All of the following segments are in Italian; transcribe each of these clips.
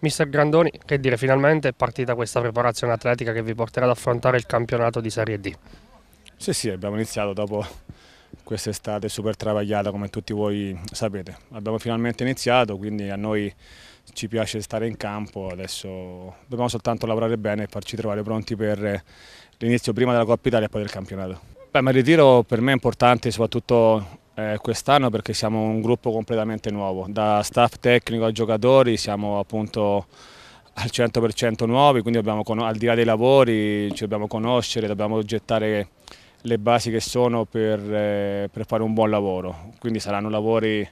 Mister Grandoni, che dire, finalmente è partita questa preparazione atletica che vi porterà ad affrontare il campionato di Serie D. Sì, sì, abbiamo iniziato dopo quest'estate super travagliata come tutti voi sapete. Abbiamo finalmente iniziato, quindi a noi ci piace stare in campo, adesso dobbiamo soltanto lavorare bene e farci trovare pronti per l'inizio prima della Coppa Italia e poi del campionato. Beh, ma il ritiro per me è importante soprattutto eh, quest'anno perché siamo un gruppo completamente nuovo, da staff tecnico a giocatori siamo appunto al 100% nuovi, quindi dobbiamo, al di là dei lavori ci dobbiamo conoscere, dobbiamo gettare le basi che sono per, eh, per fare un buon lavoro, quindi saranno lavori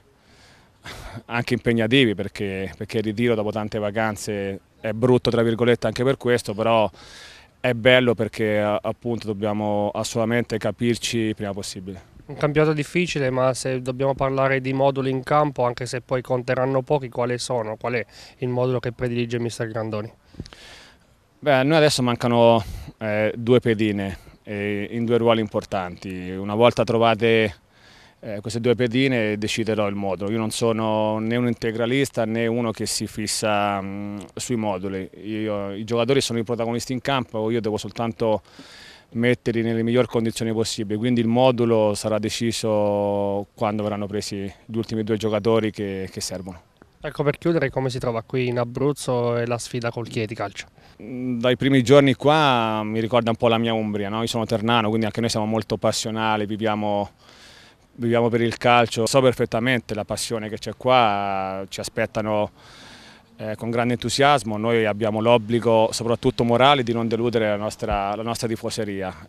anche impegnativi perché, perché il ritiro dopo tante vacanze è brutto tra virgolette anche per questo, però è bello perché appunto dobbiamo assolutamente capirci prima possibile. Un campionato difficile, ma se dobbiamo parlare di moduli in campo, anche se poi conteranno pochi, quali sono? Qual è il modulo che predilige mister Grandoni? Beh, a noi adesso mancano eh, due pedine eh, in due ruoli importanti. Una volta trovate eh, queste due pedine deciderò il modulo. Io non sono né un integralista né uno che si fissa mh, mm, sui moduli. Io, I giocatori sono i protagonisti in campo, io devo soltanto metterli nelle migliori condizioni possibili, quindi il modulo sarà deciso quando verranno presi gli ultimi due giocatori che, che servono. Ecco per chiudere come si trova qui in Abruzzo e la sfida col Chieti Calcio? Mm, dai primi giorni qua mm, mi ricorda un po' la mia Umbria, no? io sono ternano quindi anche noi siamo molto passionali, viviamo, viviamo per il calcio, so perfettamente la passione che c'è qua, ci aspettano eh, con grande entusiasmo, noi abbiamo l'obbligo soprattutto morale di non deludere la nostra, la nostra tifoseria.